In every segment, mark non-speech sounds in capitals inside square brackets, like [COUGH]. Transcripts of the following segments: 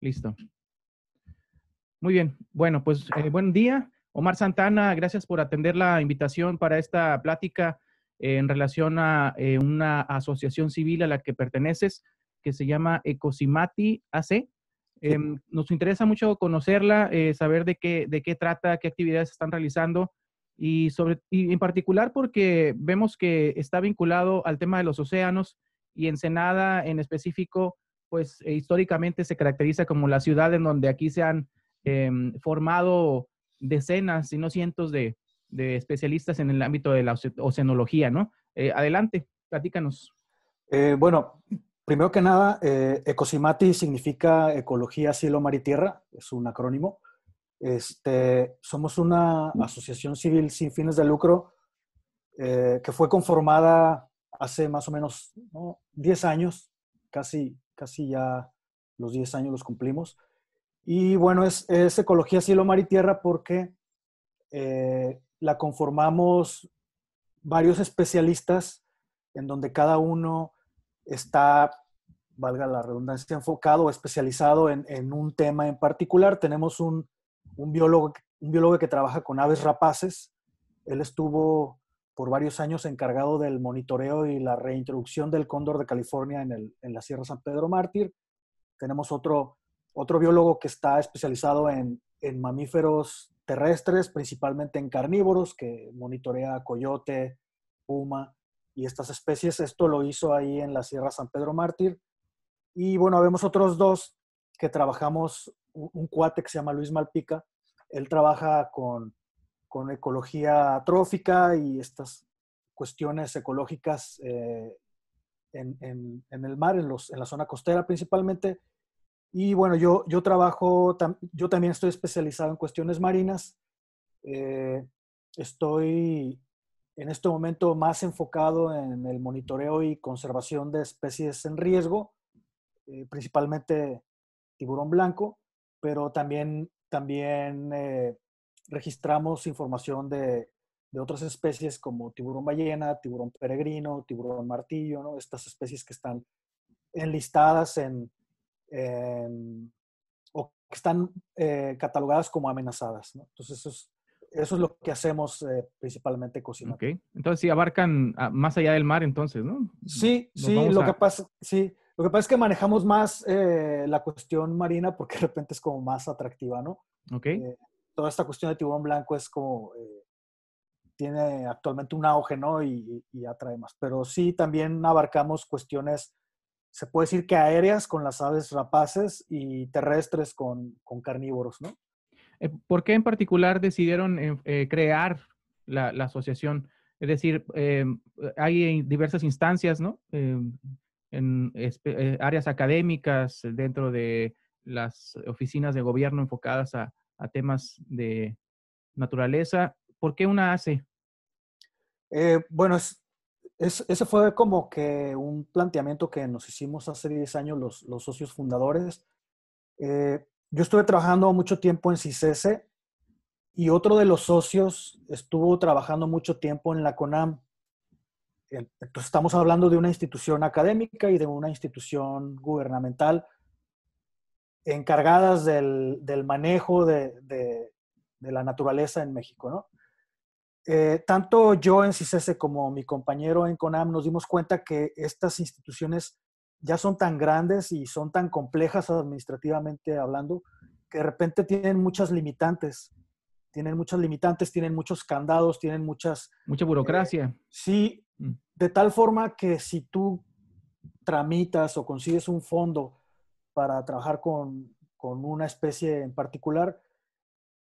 Listo. Muy bien. Bueno, pues eh, buen día. Omar Santana, gracias por atender la invitación para esta plática eh, en relación a eh, una asociación civil a la que perteneces que se llama Ecosimati AC. Em, nos interesa mucho conocerla, saber de qué, de qué trata, qué actividades están realizando y, sobre, y en particular porque vemos que está vinculado al tema de los océanos y Ensenada en específico pues eh, históricamente se caracteriza como la ciudad en donde aquí se han em, formado decenas, si no cientos de, especialistas en el ámbito de la oceanología, ¿no? Eh, adelante, platícanos. Eh, bueno, primero que nada, Ecosimati significa Ecología, Cielo, Mar y Tierra, es un acrónimo. Este, somos una asociación civil sin fines de lucro que fue conformada hace más o menos 10 años, casi casi ya los 10 años los cumplimos. Y bueno, es, ecología cielo, mar y tierra porque eh, la conformamos varios especialistas en donde cada uno está, valga la redundancia, enfocado o especializado en, un tema en particular. Tenemos un, biólogo, un biólogo que trabaja con aves rapaces. Él estuvo por varios años encargado del monitoreo y la reintroducción del cóndor de California en, la Sierra San Pedro Mártir. Tenemos otro, otro biólogo que está especializado en, mamíferos terrestres, principalmente en carnívoros, que monitorea coyote, puma y estas especies. Esto lo hizo ahí en la Sierra San Pedro Mártir. Y bueno, vemos otros dos que trabajamos, un, un cuate que se llama Luis Malpica. Él trabaja con con ecología trófica y estas cuestiones ecológicas eh, en, en, el mar, en, los, en, la zona costera principalmente. Y bueno, yo, yo trabajo, yo también estoy especializado en cuestiones marinas. Eh, estoy en este momento más enfocado en el monitoreo y conservación de especies en riesgo, eh, principalmente tiburón blanco, pero también, también registramos información de, otras especies como tiburón ballena, tiburón peregrino, tiburón martillo, ¿no? Estas especies que están enlistadas en, o que están eh, catalogadas como amenazadas, Entonces eso es, lo que hacemos eh, principalmente cocinando. Ok, entonces sí abarcan ah, más allá del mar entonces, ¿no? Sí, sí, lo que pasa, sí. Lo que pasa es que manejamos más eh, la cuestión marina porque de repente es como más atractiva, ¿no? Ok toda esta cuestión de tiburón blanco es como, eh, tiene actualmente un auge, ¿no? Y, atrae más. Pero sí, también abarcamos cuestiones, se puede decir que aéreas con las aves rapaces y terrestres con, carnívoros, ¿no? Eh, ¿Por qué en particular decidieron eh, crear la, asociación? Es decir, hay diversas instancias, ¿no? en áreas académicas, dentro de las oficinas de gobierno enfocadas a, a temas de naturaleza. ¿Por qué una hace? Eh, bueno, es, ese fue como que un planteamiento que nos hicimos hace 10 años los, socios fundadores. Eh, yo estuve trabajando mucho tiempo en CICESE y otro de los socios estuvo trabajando mucho tiempo en la CONAM. Entonces estamos hablando de una institución académica y de una institución gubernamental encargadas del, manejo de, la naturaleza en México, eh, tanto yo en CICESE como mi compañero en CONAM nos dimos cuenta que estas instituciones ya son tan grandes y son tan complejas administrativamente hablando que de repente tienen muchas limitantes. Tienen muchas limitantes, tienen muchos candados, tienen muchas... Mucha eh, burocracia. sí, mm. de tal forma que si tú tramitas o consigues un fondo para trabajar con, una especie en particular,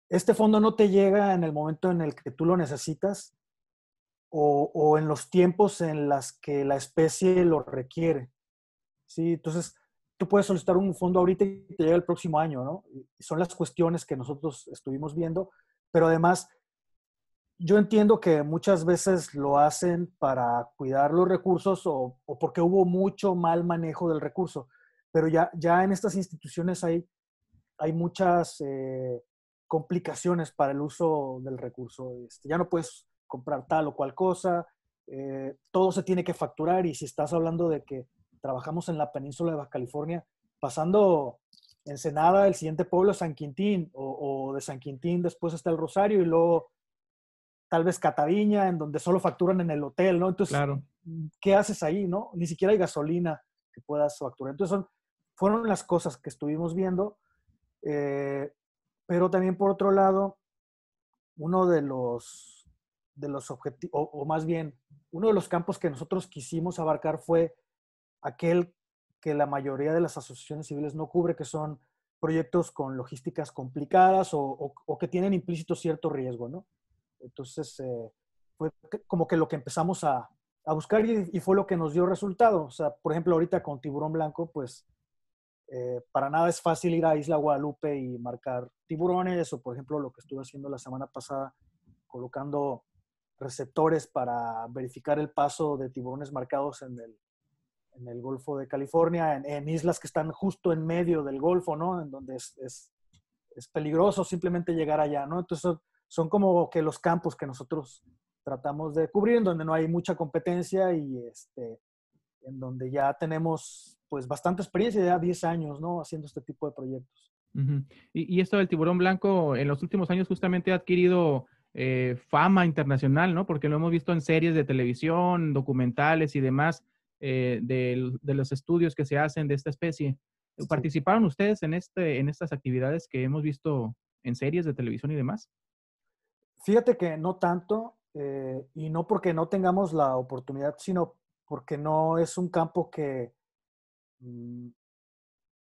este fondo no te llega en el momento en el que tú lo necesitas o, en los tiempos en las que la especie lo requiere. ¿sí? Entonces, tú puedes solicitar un fondo ahorita y te llega el próximo año, ¿no? Son las cuestiones que nosotros estuvimos viendo, pero además, yo entiendo que muchas veces lo hacen para cuidar los recursos o porque hubo mucho mal manejo del recurso pero ya, ya en estas instituciones hay, hay muchas eh, complicaciones para el uso del recurso. Este, ya no puedes comprar tal o cual cosa, eh, todo se tiene que facturar y si estás hablando de que trabajamos en la península de Baja California, pasando en Ensenada, el siguiente pueblo San Quintín, o, de San Quintín después está el Rosario y luego tal vez Cataviña, en donde solo facturan en el hotel, ¿no? Entonces, ¿qué haces ahí, no? Ni siquiera hay gasolina que puedas facturar. Entonces son, fueron las cosas que estuvimos viendo, eh, pero también por otro lado, uno de los, de los objetivos, o, más bien, uno de los campos que nosotros quisimos abarcar fue aquel que la mayoría de las asociaciones civiles no cubre, que son proyectos con logísticas complicadas o, que tienen implícito cierto riesgo, ¿no? Entonces, eh, fue como que lo que empezamos a, a buscar y, y, fue lo que nos dio resultado. O sea, por ejemplo, ahorita con Tiburón Blanco, pues eh, para nada es fácil ir a Isla Guadalupe y marcar tiburones o, por ejemplo, lo que estuve haciendo la semana pasada, colocando receptores para verificar el paso de tiburones marcados en el, en el Golfo de California, en, islas que están justo en medio del Golfo, ¿no? En donde es, es, es, peligroso simplemente llegar allá, ¿no? Entonces son como que los campos que nosotros tratamos de cubrir, en donde no hay mucha competencia y, este, en donde ya tenemos pues bastante experiencia, ya 10 años, ¿no? Haciendo este tipo de proyectos. y, esto del tiburón blanco en los últimos años justamente ha adquirido eh, fama internacional, ¿no? Porque lo hemos visto en series de televisión, documentales y demás eh, de, los estudios que se hacen de esta especie. ¿Participaron ustedes en, este, en estas actividades que hemos visto en series de televisión y demás? Fíjate que no tanto, eh, y no porque no tengamos la oportunidad, sino porque no es un campo que, mm,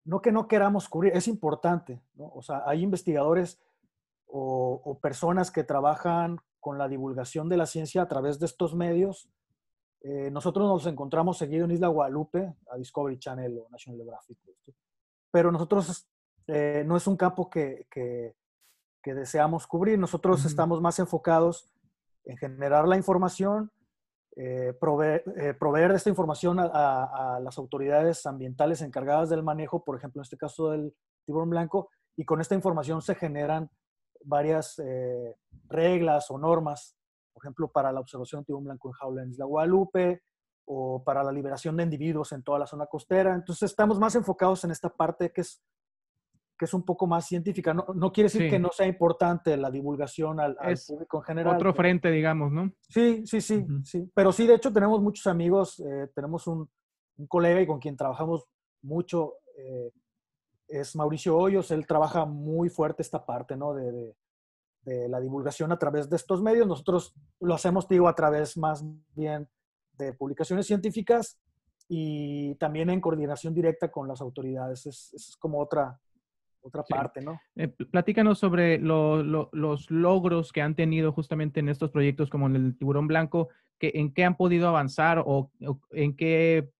no que no queramos cubrir, es importante, ¿no? O sea, hay investigadores o, personas que trabajan con la divulgación de la ciencia a través de estos medios. Eh, nosotros nos encontramos seguido en Isla Guadalupe, a Discovery Channel o National Geographic, pero nosotros eh, no es un campo que, que, deseamos cubrir. Nosotros estamos más enfocados en generar la información eh, eh, proveer, esta información a, las autoridades ambientales encargadas del manejo, por ejemplo, en este caso del tiburón blanco, y con esta información se generan varias eh, reglas o normas, por ejemplo, para la observación de tiburón blanco en jaula en Isla Guadalupe o para la liberación de individuos en toda la zona costera. Entonces estamos más enfocados en esta parte que es que es un poco más científica. No, no quiere decir que no sea importante la divulgación al, público en general. Otro frente, digamos, ¿no? Sí, sí, sí, sí. Pero sí, de hecho, tenemos muchos amigos, eh, tenemos un, colega y con quien trabajamos mucho, eh, es Mauricio Hoyos, él trabaja muy fuerte esta parte, ¿no? De, de, de, la divulgación a través de estos medios. Nosotros lo hacemos, digo, a través más bien de publicaciones científicas y también en coordinación directa con las autoridades. Es, es como otra, otra parte, ¿no? Eh, platícanos sobre los logros que han tenido justamente en estos proyectos como en el tiburón blanco, que, en qué han podido avanzar o, en, qué,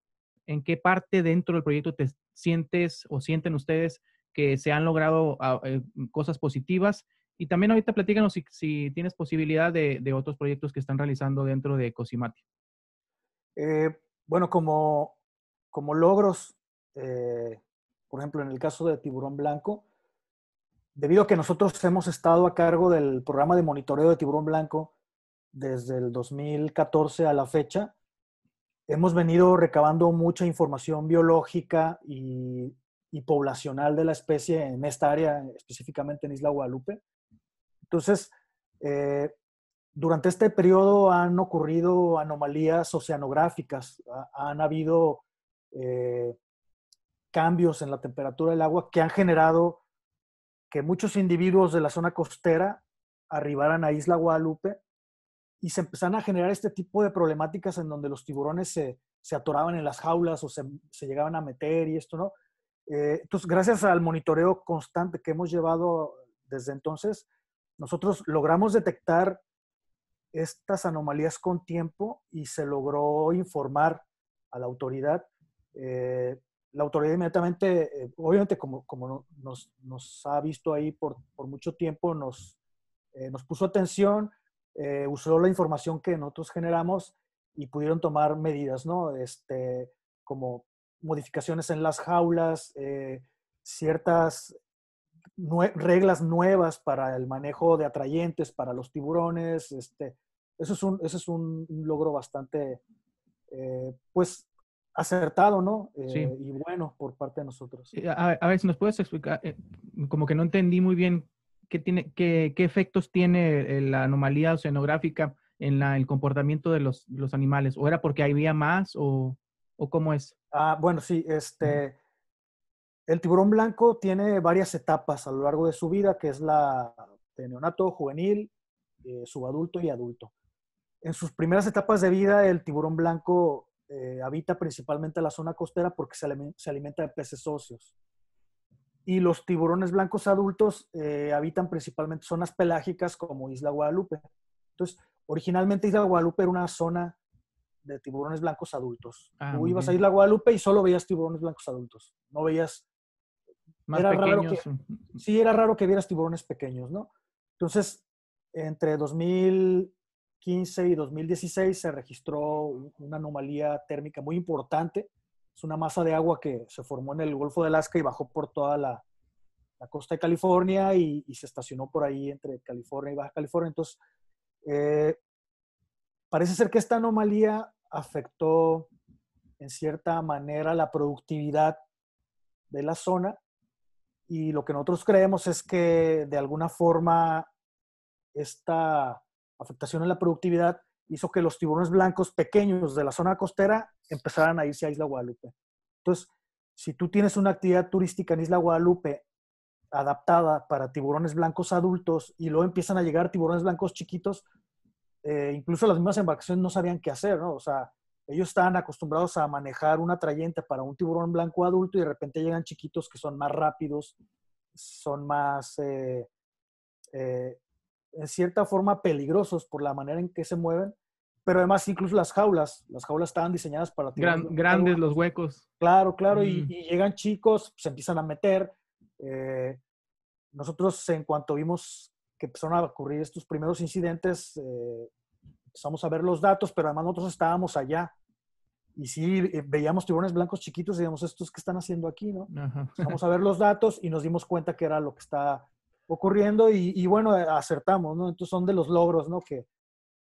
en qué parte dentro del proyecto te sientes o sienten ustedes que se han logrado ah, eh, cosas positivas. Y también ahorita platícanos si, si tienes posibilidad de, otros proyectos que están realizando dentro de Cosimati. Eh, bueno, como, como logros, por ejemplo, en el caso de tiburón blanco, debido a que nosotros hemos estado a cargo del programa de monitoreo de tiburón blanco desde el 2014 a la fecha, hemos venido recabando mucha información biológica y, poblacional de la especie en esta área, específicamente en Isla Guadalupe. Entonces, eh, durante este periodo han ocurrido anomalías oceanográficas, han habido eh, cambios en la temperatura del agua que han generado que muchos individuos de la zona costera arribaran a Isla Guadalupe y se empezaron a generar este tipo de problemáticas en donde los tiburones se, se atoraban en las jaulas o se, se, llegaban a meter y esto, ¿no? Eh, entonces, gracias al monitoreo constante que hemos llevado desde entonces, nosotros logramos detectar estas anomalías con tiempo y se logró informar a la autoridad eh, la autoridad inmediatamente, eh, obviamente como, como nos, nos, ha visto ahí por, por mucho tiempo, nos, eh, nos puso atención, eh, usó la información que nosotros generamos y pudieron tomar medidas, ¿no? Este, como modificaciones en las jaulas, ciertas reglas nuevas para el manejo de atrayentes, para los tiburones, este, eso es un, es un, logro bastante, pues, acertado, ¿no? sí. Eh, y bueno por parte de nosotros. Eh, a, a ver, si nos puedes explicar, eh, como que no entendí muy bien qué, tiene, qué, efectos tiene la anomalía oceanográfica en el comportamiento de los, animales, o era porque había más, o, cómo es. Ah, bueno, sí, este, el tiburón blanco tiene varias etapas a lo largo de su vida, que es la de neonato, juvenil, subadulto y adulto. En sus primeras etapas de vida, el tiburón blanco eh, habita principalmente la zona costera porque se, alimenta de peces óseos. Y los tiburones blancos adultos eh, habitan principalmente zonas pelágicas como Isla Guadalupe. Entonces, originalmente Isla Guadalupe era una zona de tiburones blancos adultos. Ah, Tú ibas a Isla Guadalupe y solo veías tiburones blancos adultos. No veías... Más era pequeños. Raro que, sí, era raro que vieras tiburones pequeños, ¿no? Entonces, entre 2000 2015 y 2016 se registró una anomalía térmica muy importante. Es una masa de agua que se formó en el Golfo de Alaska y bajó por toda la, costa de California y, se estacionó por ahí entre California y Baja California. Entonces, eh, parece ser que esta anomalía afectó en cierta manera la productividad de la zona y lo que nosotros creemos es que de alguna forma esta afectación en la productividad, hizo que los tiburones blancos pequeños de la zona costera empezaran a irse a Isla Guadalupe. Entonces, si tú tienes una actividad turística en Isla Guadalupe adaptada para tiburones blancos adultos y luego empiezan a llegar tiburones blancos chiquitos, eh, incluso las mismas embarcaciones no sabían qué hacer, ¿no? O sea, ellos estaban acostumbrados a manejar una trayente para un tiburón blanco adulto y de repente llegan chiquitos que son más rápidos, son más eh, eh, en cierta forma peligrosos por la manera en que se mueven, pero además incluso las jaulas, las jaulas estaban diseñadas para... Gran, grandes los huecos. Claro, claro, y, llegan chicos, se empiezan a meter. Eh, nosotros en cuanto vimos que empezaron a ocurrir estos primeros incidentes, eh, empezamos a ver los datos, pero además nosotros estábamos allá. Y sí, eh, veíamos tiburones blancos chiquitos y decíamos, ¿estos qué están haciendo aquí? ¿no? Vamos a ver los datos y nos dimos cuenta que era lo que está ocurriendo y, bueno, eh, acertamos, ¿no? Entonces son de los logros, ¿no? Que,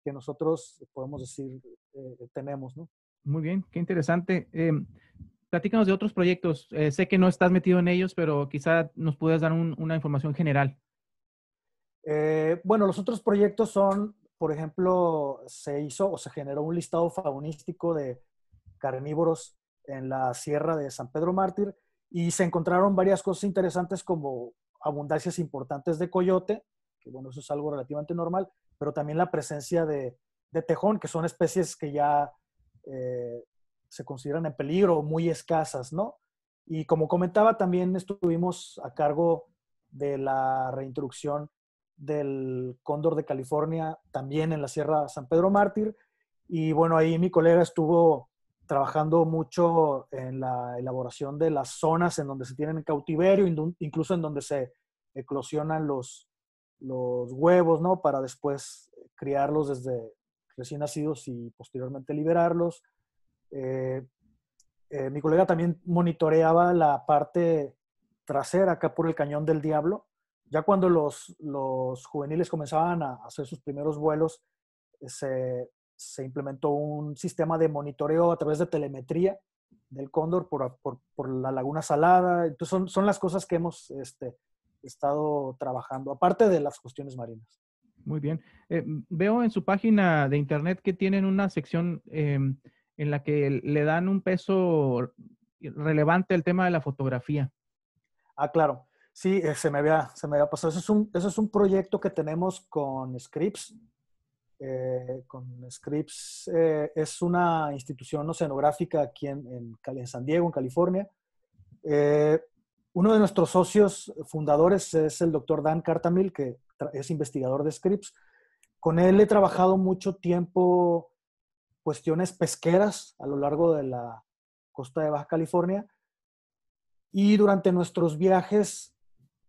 nosotros podemos decir eh, eh, tenemos, ¿no? Muy bien, qué interesante. Em, platícanos de otros proyectos. sé que no estás metido en ellos, pero quizá nos puedas dar una información general. bueno, los otros proyectos son, por ejemplo, se hizo o se generó un listado faunístico de carnívoros en la sierra de San Pedro Mártir y se encontraron varias cosas interesantes como abundancias importantes de coyote, que bueno, eso es algo relativamente normal, pero también la presencia de, tejón, que son especies que ya eh, se consideran en peligro, muy escasas, ¿no? Y como comentaba, también estuvimos a cargo de la reintroducción del cóndor de California, también en la Sierra San Pedro Mártir. Y bueno, ahí mi colega estuvo trabajando mucho en la elaboración de las zonas en donde se tienen cautiverio, incluso en donde se eclosionan los, los huevos, ¿no? Para después criarlos desde recién nacidos y posteriormente liberarlos. Eh, eh, mi colega también monitoreaba la parte trasera acá por el cañón del diablo. Ya cuando los, los juveniles comenzaban a hacer sus primeros vuelos, eh, se se implementó un sistema de monitoreo a través de telemetría del cóndor por, la laguna salada. Entonces son, las cosas que hemos este, estado trabajando, aparte de las cuestiones marinas. Muy bien. Eh, veo en su página de internet que tienen una sección em, en la que le dan un peso relevante al tema de la fotografía. Ah, claro. Sí, eh, se, me había, se me había pasado. Eso es, un, eso es un proyecto que tenemos con Scripps, eh, con Scripps eh, es una institución oceanográfica aquí en, San Diego, en California. Eh, uno de nuestros socios fundadores es el doctor Dan Cartamil, que es investigador de Scripps. Con él he trabajado mucho tiempo cuestiones pesqueras a lo largo de la costa de Baja California. Y durante nuestros viajes,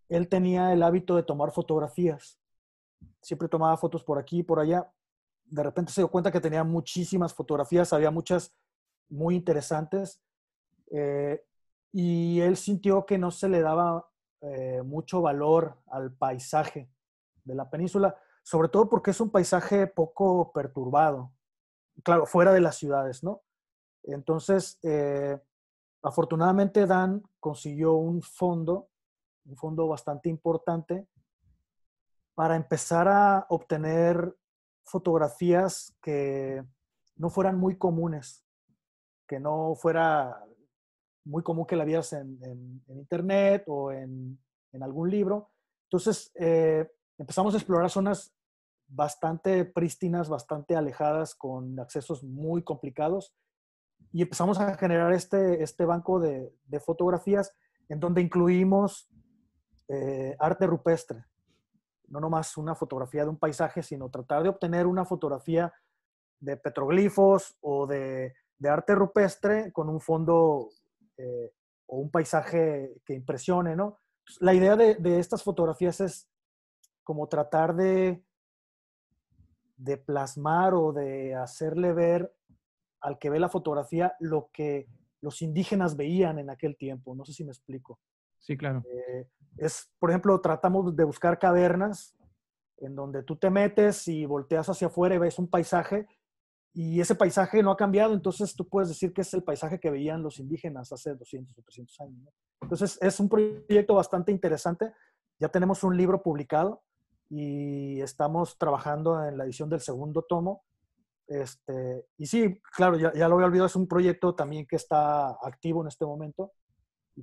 él tenía el hábito de tomar fotografías. Siempre tomaba fotos por aquí y por allá de repente se dio cuenta que tenía muchísimas fotografías, había muchas muy interesantes, eh, y él sintió que no se le daba eh, mucho valor al paisaje de la península, sobre todo porque es un paisaje poco perturbado, claro, fuera de las ciudades, ¿no? Entonces, eh, afortunadamente Dan consiguió un fondo, un fondo bastante importante, para empezar a obtener fotografías que no fueran muy comunes, que no fuera muy común que la vieras en, internet o en, algún libro. Entonces eh, empezamos a explorar zonas bastante prístinas, bastante alejadas, con accesos muy complicados y empezamos a generar este, este banco de, fotografías en donde incluimos eh, arte rupestre no nomás una fotografía de un paisaje, sino tratar de obtener una fotografía de petroglifos o de, arte rupestre con un fondo eh, o un paisaje que impresione, La idea de, de estas fotografías es como tratar de, de plasmar o de hacerle ver al que ve la fotografía lo que los indígenas veían en aquel tiempo. No sé si me explico. Sí, claro. Eh, es, por ejemplo, tratamos de buscar cavernas en donde tú te metes y volteas hacia afuera y ves un paisaje y ese paisaje no ha cambiado, entonces tú puedes decir que es el paisaje que veían los indígenas hace 200 o 300 años. Entonces es un proyecto bastante interesante. Ya tenemos un libro publicado y estamos trabajando en la edición del segundo tomo. Este, y sí, claro, ya, ya lo había olvidado, es un proyecto también que está activo en este momento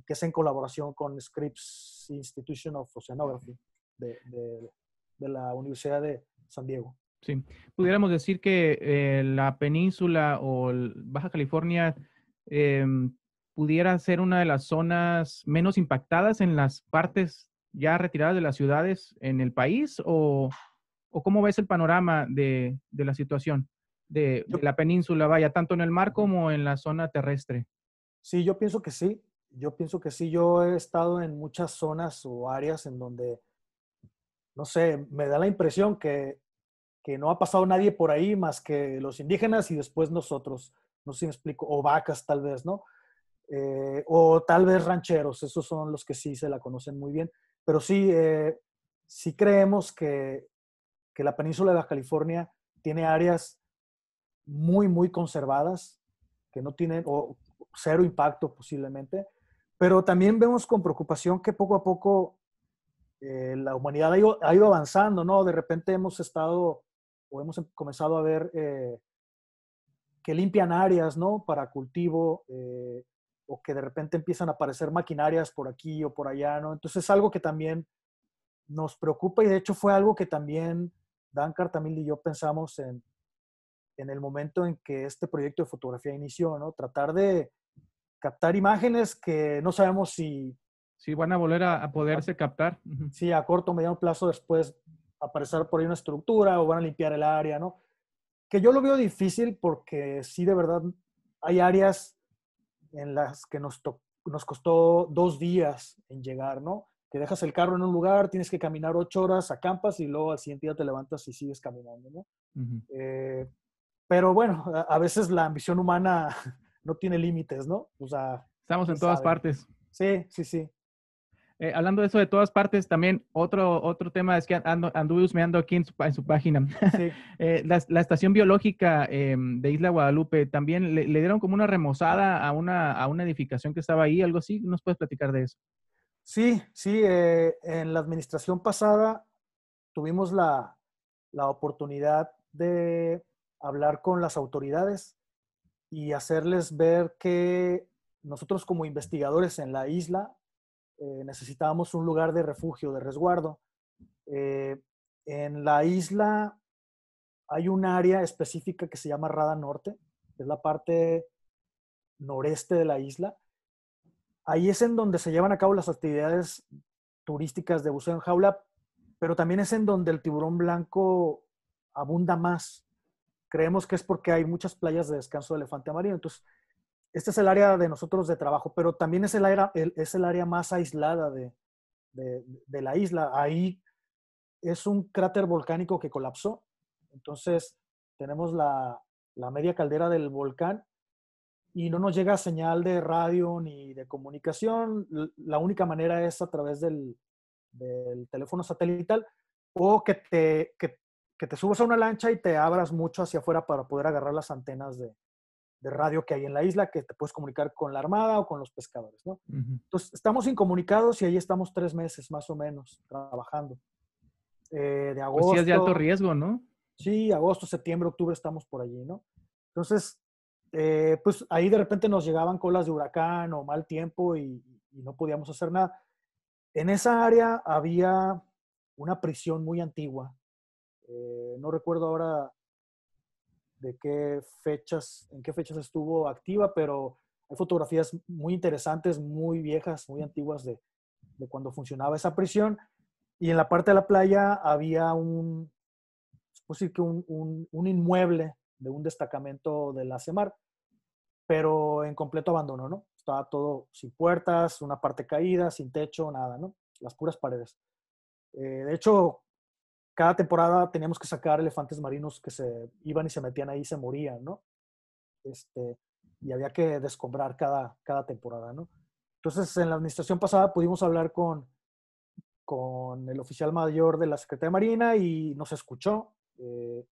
que es en colaboración con Scripps Institution of Oceanography de, la Universidad de San Diego. Sí, pudiéramos decir que eh, la península o Baja California em, pudiera ser una de las zonas menos impactadas en las partes ya retiradas de las ciudades en el país o, o cómo ves el panorama de, de la situación de, de, la península, vaya, tanto en el mar como en la zona terrestre? Sí, yo pienso que sí yo pienso que sí, yo he estado en muchas zonas o áreas en donde, no sé, me da la impresión que, que no ha pasado nadie por ahí más que los indígenas y después nosotros, no sé me explico, o vacas tal vez, ¿no? Eh, o tal vez rancheros, esos son los que sí se la conocen muy bien, pero sí, eh, sí creemos que, que la península de la California tiene áreas muy, muy conservadas, que no tienen, o cero impacto posiblemente, pero también vemos con preocupación que poco a poco eh, la humanidad ha ido, avanzando, ¿no? De repente hemos estado o hemos em, comenzado a ver eh, que limpian áreas, ¿no? Para cultivo, eh, o que de repente empiezan a aparecer maquinarias por aquí o por allá, ¿no? Entonces es algo que también nos preocupa y de hecho fue algo que también Dan Cartamil y yo pensamos en, en el momento en que este proyecto de fotografía inició, ¿no? Tratar de, captar imágenes que no sabemos si... Si van a volver a, poderse captar. Sí, a corto o mediano plazo después aparecer por ahí una estructura o van a limpiar el área, ¿no? Que yo lo veo difícil porque sí, de verdad, hay áreas en las que nos, nos costó dos días en llegar, ¿no? Que dejas el carro en un lugar, tienes que caminar ocho horas, acampas y luego al siguiente día te levantas y sigues caminando, ¿no? Eh, pero bueno, a veces la ambición humana [LAUGHS] no tiene límites, ¿no? O sea. Estamos en todas partes. Sí, sí, sí. Eh, hablando de eso de todas partes, también otro, otro tema es que ando, anduve husmeando aquí en su, página. [LAUGHS] Eh, la, estación biológica em, de Isla Guadalupe también le, dieron como una remozada a una, a una edificación que estaba ahí, algo así. ¿Nos puedes platicar de eso? Sí, sí. Eh, en la administración pasada tuvimos la oportunidad de hablar con las autoridades y hacerles ver que nosotros como investigadores en la isla eh, necesitábamos un lugar de refugio, de resguardo. Eh, en la isla hay un área específica que se llama Rada Norte, es la parte noreste de la isla. Ahí es en donde se llevan a cabo las actividades turísticas de buceo en jaula, pero también es en donde el tiburón blanco abunda más creemos que es porque hay muchas playas de descanso de elefante amarillo. Entonces, este es el área de nosotros de trabajo, pero también es el área, es el área más aislada de, la isla. Ahí es un cráter volcánico que colapsó. Entonces, tenemos la, media caldera del volcán y no nos llega señal de radio ni de comunicación. La única manera es a través del, teléfono satelital o que te, que que te subas a una lancha y te abras mucho hacia afuera para poder agarrar las antenas de, radio que hay en la isla, que te puedes comunicar con la armada o con los pescadores, ¿no? Entonces, estamos incomunicados y ahí estamos tres meses más o menos trabajando. Eh, de agosto. Pues sí, es de alto riesgo, ¿no? Sí, agosto, septiembre, octubre estamos por allí, ¿no? Entonces, eh, pues ahí de repente nos llegaban colas de huracán o mal tiempo y no podíamos hacer nada. En esa área había una prisión muy antigua eh, no recuerdo ahora de qué fechas, en qué fechas estuvo activa, pero hay fotografías muy interesantes, muy viejas, muy antiguas de, de cuando funcionaba esa prisión. Y en la parte de la playa había un, pues que un, un, inmueble de un destacamento de la CEMAR, pero en completo abandono, ¿no? Estaba todo sin puertas, una parte caída, sin techo, nada, ¿no? Las puras paredes. Eh, de hecho, cada temporada teníamos que sacar elefantes marinos que se iban y se metían ahí y se morían, ¿no? Este, y había que descombrar cada, cada temporada, ¿no? Entonces, en la administración pasada pudimos hablar con, con el oficial mayor de la Secretaría de Marina y nos escuchó. y eh,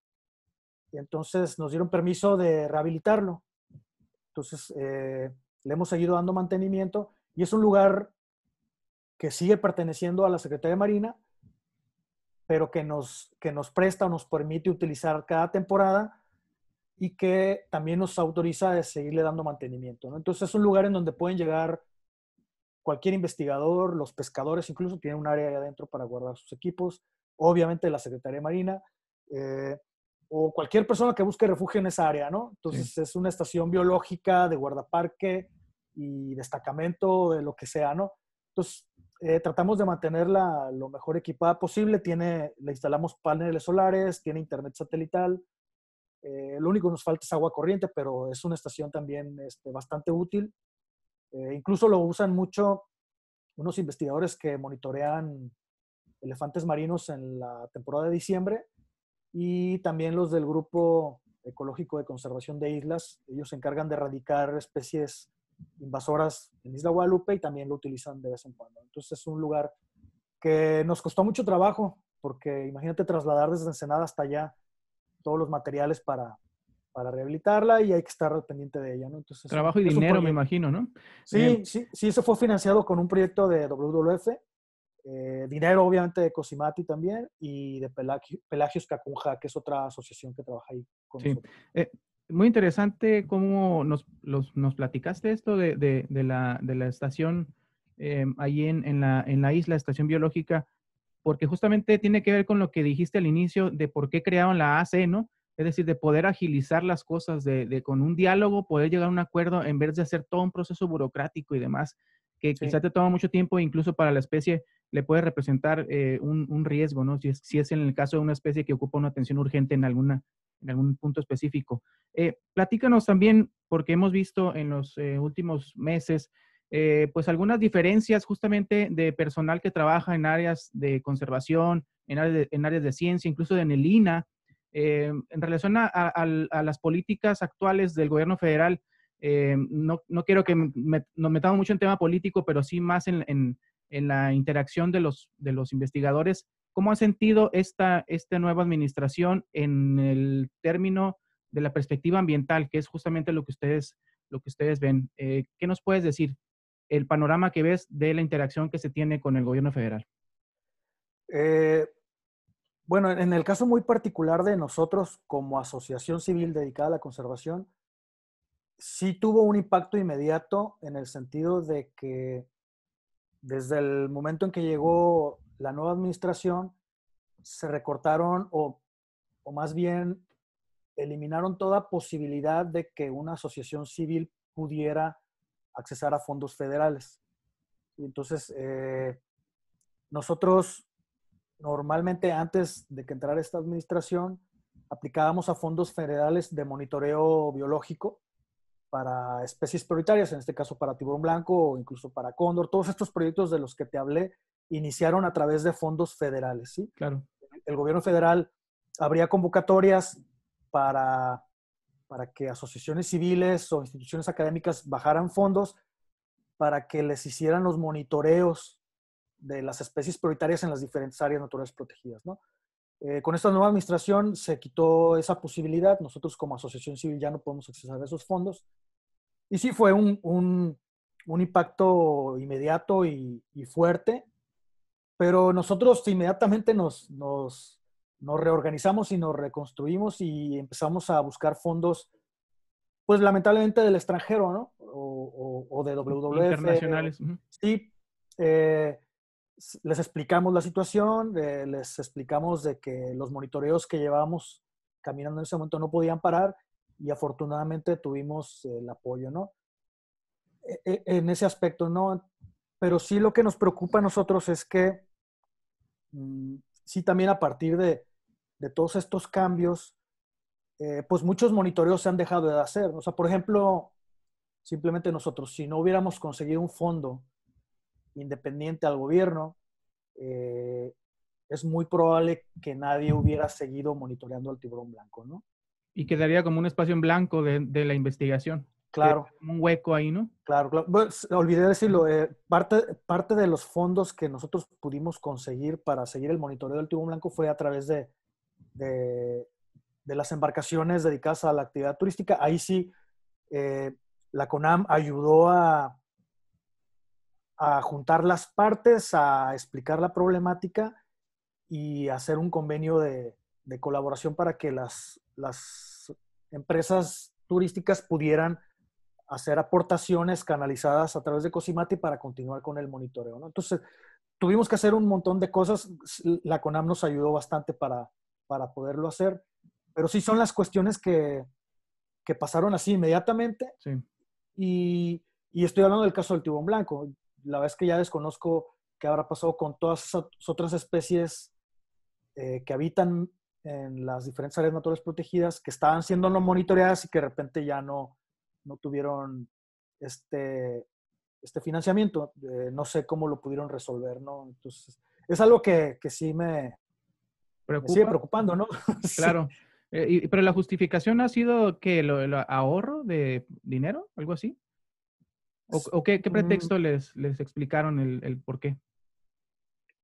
entonces nos dieron permiso de rehabilitarlo. Entonces, eh, le hemos seguido dando mantenimiento y es un lugar que sigue perteneciendo a la Secretaría de Marina, pero que nos, que nos presta o nos permite utilizar cada temporada y que también nos autoriza a seguirle dando mantenimiento. ¿no? Entonces es un lugar en donde pueden llegar cualquier investigador, los pescadores incluso tienen un área ahí adentro para guardar sus equipos, obviamente la Secretaría Marina, eh, o cualquier persona que busque refugio en esa área, ¿no? Entonces es una estación biológica de guardaparque y destacamento, de lo que sea, ¿no? Entonces eh, tratamos de mantenerla lo mejor equipada posible. Tiene, le instalamos paneles solares, tiene internet satelital. Eh, lo único que nos falta es agua corriente, pero es una estación también este, bastante útil. Eh, incluso lo usan mucho unos investigadores que monitorean elefantes marinos en la temporada de diciembre y también los del Grupo Ecológico de Conservación de Islas. Ellos se encargan de erradicar especies invasoras en Isla Guadalupe y también lo utilizan de vez en cuando. Entonces es un lugar que nos costó mucho trabajo, porque imagínate trasladar desde Ensenada hasta allá todos los materiales para, para rehabilitarla y hay que estar pendiente de ella, Entonces, Trabajo y dinero, me imagino, ¿no? Sí, sí, sí, eso fue financiado con un proyecto de WWF, eh, dinero obviamente de Cosimati también y de Pelagios Cacunja, que es otra asociación que trabaja ahí con sí. Eh, muy interesante cómo nos, platicaste esto de, la, de la, estación allí eh, ahí en, la, en, la, isla, estación biológica, porque justamente tiene que ver con lo que dijiste al inicio de por qué crearon la AC, ¿no? Es decir, de poder agilizar las cosas, de, con un diálogo poder llegar a un acuerdo en vez de hacer todo un proceso burocrático y demás que quizás te toma mucho tiempo, incluso para la especie le puede representar eh, un, riesgo, ¿no? Si es, en el caso de una especie que ocupa una atención urgente en, alguna, en algún punto específico. Eh, platícanos también, porque hemos visto en los eh, últimos meses, pues algunas diferencias justamente de personal que trabaja en áreas de conservación, en áreas de, ciencia, incluso de Nelina, en relación a las políticas actuales del gobierno federal eh, no, quiero que nos metamos mucho en tema político, pero sí más en, la interacción de los, investigadores. ¿Cómo ha sentido esta, nueva administración en el término de la perspectiva ambiental, que es justamente lo que ustedes, lo que ustedes ven? Eh, ¿Qué nos puedes decir? El panorama que ves de la interacción que se tiene con el gobierno federal. Eh, bueno, en el caso muy particular de nosotros como asociación civil dedicada a la conservación, sí tuvo un impacto inmediato en el sentido de que desde el momento en que llegó la nueva administración, se recortaron o, más bien eliminaron toda posibilidad de que una asociación civil pudiera accesar a fondos federales. entonces, eh, nosotros normalmente antes de que entrara esta administración, aplicábamos a fondos federales de monitoreo biológico, para especies prioritarias, en este caso para tiburón blanco o incluso para cóndor. Todos estos proyectos de los que te hablé iniciaron a través de fondos federales. ¿sí? Claro. El gobierno federal habría convocatorias para, para que asociaciones civiles o instituciones académicas bajaran fondos para que les hicieran los monitoreos de las especies prioritarias en las diferentes áreas naturales protegidas. ¿no? Eh, con esta nueva administración se quitó esa posibilidad. Nosotros como asociación civil ya no podemos accesar a esos fondos. Y sí fue un, un, impacto inmediato y, fuerte, pero nosotros inmediatamente nos, nos, nos reorganizamos y nos reconstruimos y empezamos a buscar fondos, pues lamentablemente del extranjero, ¿no? O, de WWF. Internacionales. Sí. Eh, les explicamos la situación, les explicamos de que los monitoreos que llevábamos caminando en ese momento no podían parar y afortunadamente tuvimos el apoyo, ¿no? E, e, en ese aspecto, ¿no? Pero sí lo que nos preocupa a nosotros es que, mm, sí también a partir de, de todos estos cambios, eh, pues muchos monitoreos se han dejado de hacer. O sea, por ejemplo, simplemente nosotros, si no hubiéramos conseguido un fondo independiente al gobierno, eh, es muy probable que nadie hubiera seguido monitoreando al tiburón blanco, ¿no? Y quedaría como un espacio en blanco de, la investigación. Claro. Eh, un hueco ahí, ¿no? Claro, claro. Pues, olvidé decirlo, eh, parte, parte de los fondos que nosotros pudimos conseguir para seguir el monitoreo del tiburón blanco fue a través de, de, las embarcaciones dedicadas a la actividad turística. Ahí sí, la CONAM ayudó a, a juntar las partes, a explicar la problemática y hacer un convenio de, colaboración para que las, las empresas turísticas pudieran hacer aportaciones canalizadas a través de Cosimati para continuar con el monitoreo. Entonces, tuvimos que hacer un montón de cosas. La CONAM nos ayudó bastante para, para poderlo hacer, pero sí son las cuestiones que, que pasaron así inmediatamente. Sí. Y, y, estoy hablando del caso del Tibón Blanco la verdad es que ya desconozco qué habrá pasado con todas esas otras especies eh, que habitan en las diferentes áreas naturales protegidas, que estaban siendo no monitoreadas y que de repente ya no, no tuvieron este, este financiamiento. Eh, no sé cómo lo pudieron resolver, ¿no? Entonces, es algo que, sí me, sigue preocupando, ¿no? [LAUGHS] Claro. Eh, y, pero la justificación ha sido que el ahorro de dinero, algo así. ¿O, qué, pretexto mm. les, explicaron el, por qué?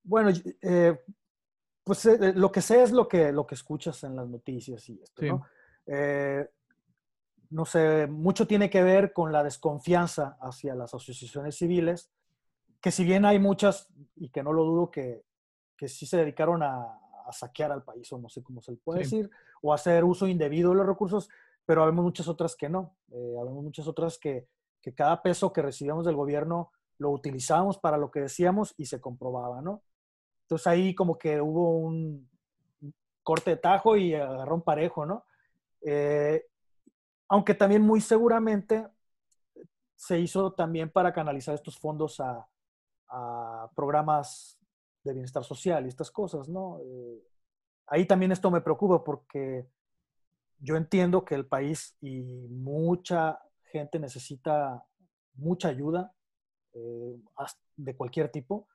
Bueno, eh, pues eh, eh, lo que sé es lo que, lo que escuchas en las noticias y esto, ¿no? no sé, mucho tiene que ver con la desconfianza hacia las asociaciones civiles, que si bien hay muchas, y que no lo dudo, que, sí se dedicaron a, saquear al país, o no sé cómo se le puede decir, o hacer uso indebido de los recursos, pero habemos muchas otras que no. habemos muchas otras que, que cada peso que recibíamos del gobierno lo utilizábamos para lo que decíamos y se comprobaba, ¿no? Entonces ahí como que hubo un corte de tajo y agarrón parejo, ¿no? Eh, aunque también muy seguramente se hizo también para canalizar estos fondos a, programas de bienestar social y estas cosas, ¿no? Eh, ahí también esto me preocupa porque yo entiendo que el país y mucha gente necesita mucha ayuda eh, de cualquier tipo,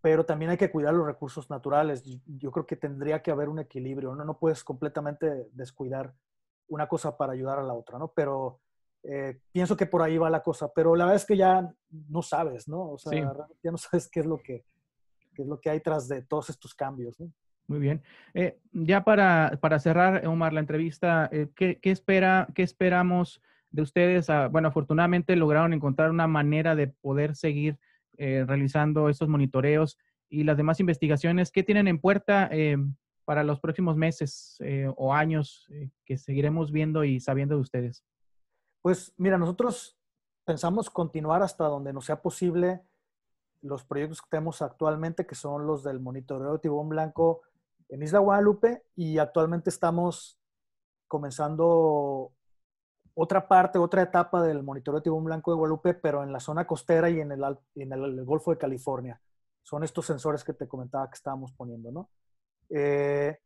pero también hay que cuidar los recursos naturales. Yo creo que tendría que haber un equilibrio, ¿no? No puedes completamente descuidar una cosa para ayudar a la otra, ¿no? Pero eh, pienso que por ahí va la cosa, pero la verdad es que ya no sabes, ¿no? O sea, ya no sabes qué es lo que, qué es lo que hay tras de todos estos cambios, ¿no? Muy bien. Eh, ya para, para, cerrar, Omar, la entrevista, ¿qué, espera, ¿qué esperamos de ustedes, bueno, afortunadamente lograron encontrar una manera de poder seguir eh, realizando estos monitoreos y las demás investigaciones. ¿Qué tienen en puerta eh, para los próximos meses eh, o años que seguiremos viendo y sabiendo de ustedes? Pues mira, nosotros pensamos continuar hasta donde nos sea posible los proyectos que tenemos actualmente, que son los del monitoreo de tibón blanco en Isla Guadalupe, y actualmente estamos comenzando otra parte, otra etapa del monitoreo de tiburón blanco de Guadalupe, pero en la zona costera y en el, en el Golfo de California. Son estos sensores que te comentaba que estábamos poniendo, ¿no? Eh,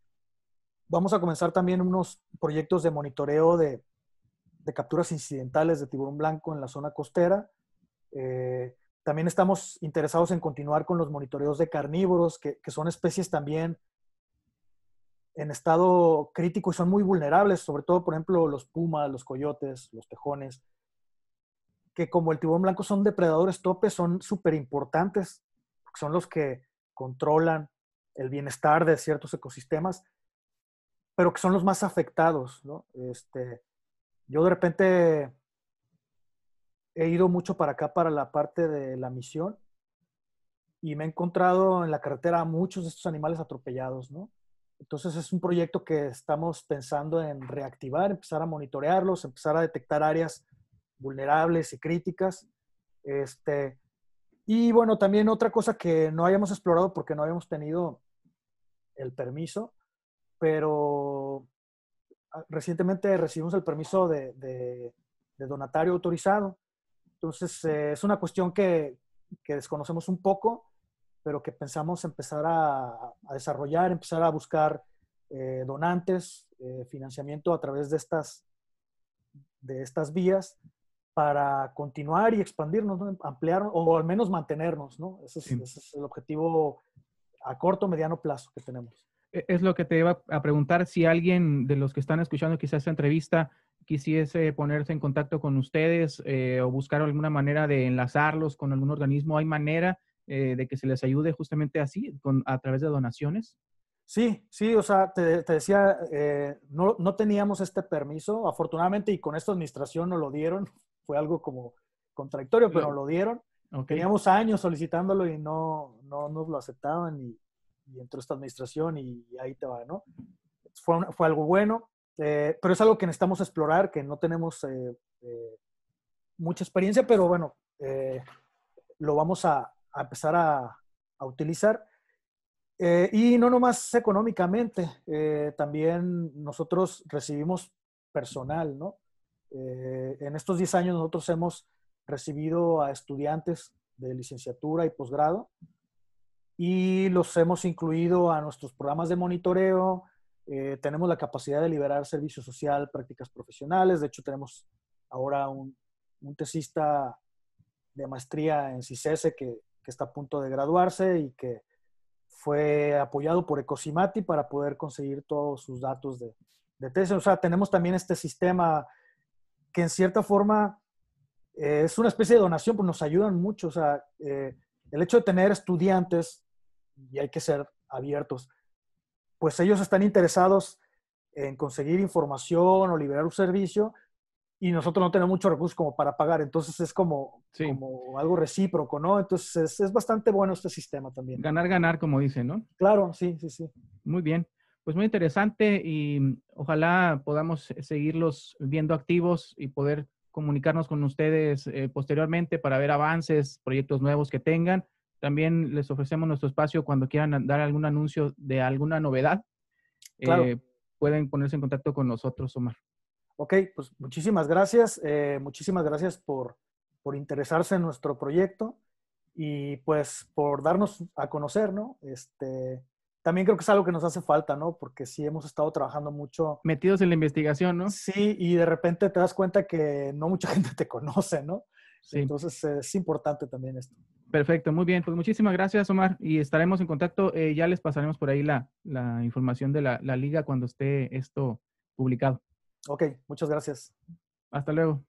vamos a comenzar también unos proyectos de monitoreo de, capturas incidentales de tiburón blanco en la zona costera. Eh, también estamos interesados en continuar con los monitoreos de carnívoros, que, que son especies también en estado crítico y son muy vulnerables, sobre todo, por ejemplo, los pumas, los coyotes, los tejones, que como el tiburón blanco son depredadores topes, son súper importantes, son los que controlan el bienestar de ciertos ecosistemas, pero que son los más afectados. ¿no? Este, yo de repente he ido mucho para acá, para la parte de la misión, y me he encontrado en la carretera muchos de estos animales atropellados, ¿no? Entonces es un proyecto que estamos pensando en reactivar, empezar a monitorearlos, empezar a detectar áreas vulnerables y críticas. Este, y bueno, también otra cosa que no hayamos explorado porque no habíamos tenido el permiso, pero ah, recientemente recibimos el permiso de, donatario autorizado. Entonces eh, es una cuestión que desconocemos un poco pero que pensamos empezar a, desarrollar, empezar a buscar eh, donantes, eh, financiamiento a través de estas, de estas vías para continuar y expandirnos, ampliar o al menos mantenernos. ¿no? Ese es, el objetivo a corto, o mediano plazo que tenemos. E, es lo que te iba a preguntar, si alguien de los que están escuchando quizás esta entrevista quisiese ponerse en contacto con ustedes eh, o buscar alguna manera de enlazarlos con algún organismo, ¿hay manera eh, de que se les ayude justamente así, con, a través de donaciones? Sí, sí, o sea, te, decía, eh, no, teníamos este permiso, afortunadamente, y con esta administración nos lo dieron, [LAUGHS] fue algo como contradictorio, pero lo dieron. Teníamos años solicitándolo y no, no nos lo aceptaban y, entró esta administración y ahí te va, ¿no? Fue, algo bueno, eh, pero es algo que necesitamos explorar, que no tenemos mucha experiencia, pero bueno, lo vamos a, a empezar a, a utilizar. Eh, y no nomás económicamente, eh, también nosotros recibimos personal, ¿no? Eh, en estos 10 años nosotros hemos recibido a estudiantes de licenciatura y posgrado y los hemos incluido a nuestros programas de monitoreo. tenemos la capacidad de liberar servicio social, prácticas profesionales. De hecho, tenemos ahora un, un tesista de maestría en CICESE que, que está a punto de graduarse y que fue apoyado por Ecosimati para poder conseguir todos sus datos de, de tesis. O sea, tenemos también este sistema que en cierta forma eh, es una especie de donación, pues nos ayudan mucho. O sea, eh, el hecho de tener estudiantes, y hay que ser abiertos, pues ellos están interesados en conseguir información o liberar un servicio y nosotros no tenemos mucho recursos como para pagar, entonces es como, como algo recíproco, ¿no? Entonces es, bastante bueno este sistema también. Ganar, ganar, como dicen, ¿no? Claro, sí, sí, sí. Muy bien, pues muy interesante y mm, ojalá podamos eh, seguirlos viendo activos y poder comunicarnos con ustedes eh, posteriormente para ver avances, proyectos nuevos que tengan. También les ofrecemos nuestro espacio cuando quieran dar algún anuncio de alguna novedad. Eh, pueden ponerse en contacto con nosotros, Omar. Ok, pues muchísimas gracias. Eh, muchísimas gracias por, interesarse en nuestro proyecto y pues por darnos a conocer, ¿no? Este, también creo que es algo que nos hace falta, ¿no? Porque sí hemos estado trabajando mucho. Metidos en la investigación, ¿no? Sí, y de repente te das cuenta que no mucha [LAUGHS] gente te conoce, ¿no? Entonces eh, es importante también esto. Perfecto, muy bien. Pues muchísimas gracias, Omar, y estaremos en contacto. Eh, ya les pasaremos por ahí la, información de la liga cuando esté esto publicado. Ok, muchas gracias. Hasta luego.